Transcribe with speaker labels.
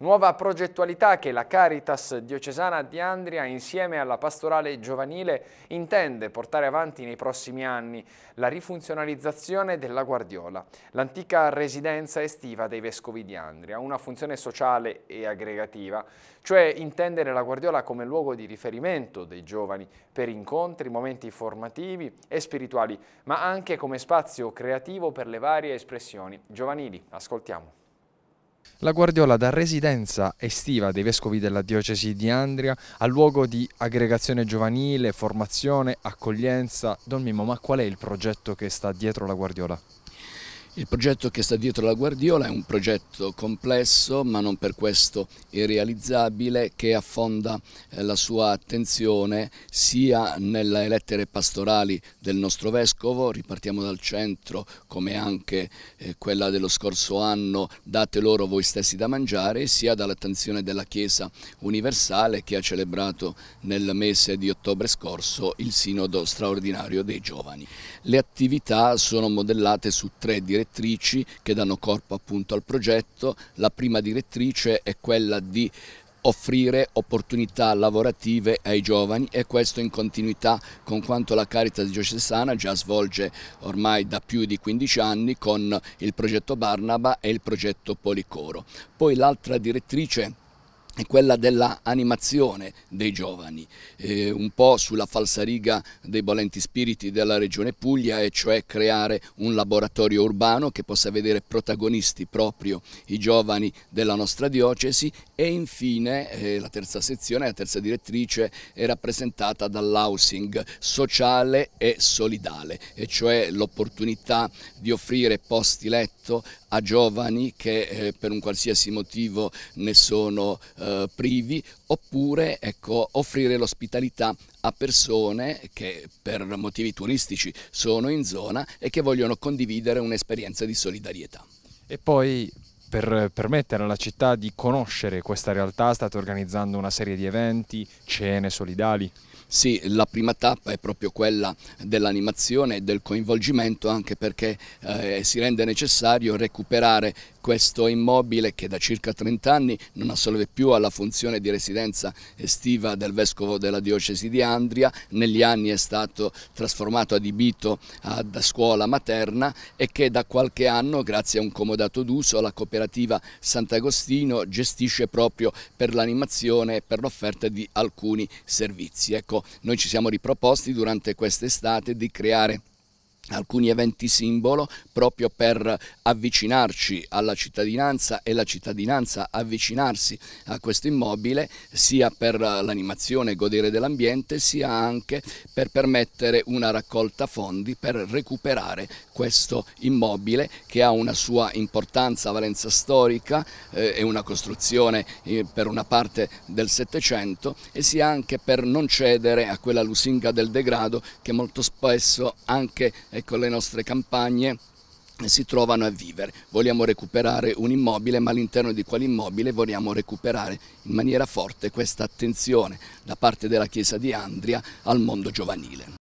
Speaker 1: Nuova progettualità che la Caritas diocesana di Andria insieme alla pastorale giovanile intende portare avanti nei prossimi anni, la rifunzionalizzazione della Guardiola, l'antica residenza estiva dei Vescovi di Andria, una funzione sociale e aggregativa, cioè intendere la Guardiola come luogo di riferimento dei giovani per incontri, momenti formativi e spirituali, ma anche come spazio creativo per le varie espressioni giovanili. Ascoltiamo. La Guardiola da residenza estiva dei vescovi della diocesi di Andria a luogo di aggregazione giovanile, formazione, accoglienza. Don Mimmo, ma qual è il progetto che sta dietro la Guardiola?
Speaker 2: Il progetto che sta dietro la Guardiola è un progetto complesso ma non per questo irrealizzabile che affonda eh, la sua attenzione sia nelle lettere pastorali del nostro Vescovo, ripartiamo dal centro come anche eh, quella dello scorso anno date loro voi stessi da mangiare, sia dall'attenzione della Chiesa Universale che ha celebrato nel mese di ottobre scorso il Sinodo straordinario dei giovani. Le attività sono modellate su tre direttive direttrici che danno corpo appunto al progetto. La prima direttrice è quella di offrire opportunità lavorative ai giovani e questo in continuità con quanto la Caritas diocesana già svolge ormai da più di 15 anni con il progetto Barnaba e il progetto Policoro. Poi l'altra direttrice è quella dell'animazione dei giovani, eh, un po' sulla falsariga dei volenti spiriti della Regione Puglia, e cioè creare un laboratorio urbano che possa vedere protagonisti proprio i giovani della nostra diocesi e infine eh, la terza sezione, la terza direttrice è rappresentata dall'housing sociale e solidale, e cioè l'opportunità di offrire posti letto a giovani che eh, per un qualsiasi motivo ne sono eh, eh, privi oppure ecco, offrire l'ospitalità a persone che per motivi turistici sono in zona e che vogliono condividere un'esperienza di solidarietà.
Speaker 1: E poi per permettere alla città di conoscere questa realtà state organizzando una serie di eventi, cene solidali?
Speaker 2: Sì, la prima tappa è proprio quella dell'animazione e del coinvolgimento anche perché eh, si rende necessario recuperare questo immobile che da circa 30 anni non assolve più alla funzione di residenza estiva del vescovo della diocesi di Andria, negli anni è stato trasformato, adibito da scuola materna e che da qualche anno grazie a un comodato d'uso la cooperazione cooperativa Sant'Agostino gestisce proprio per l'animazione e per l'offerta di alcuni servizi. Ecco, noi ci siamo riproposti durante quest'estate di creare alcuni eventi simbolo proprio per avvicinarci alla cittadinanza e la cittadinanza avvicinarsi a questo immobile sia per l'animazione e godere dell'ambiente sia anche per permettere una raccolta fondi per recuperare questo immobile che ha una sua importanza, valenza storica eh, è una costruzione eh, per una parte del Settecento e sia anche per non cedere a quella lusinga del degrado che molto spesso anche eh, ecco, le nostre campagne si trovano a vivere. Vogliamo recuperare un immobile, ma all'interno di quale immobile vogliamo recuperare in maniera forte questa attenzione da parte della Chiesa di Andria al mondo giovanile.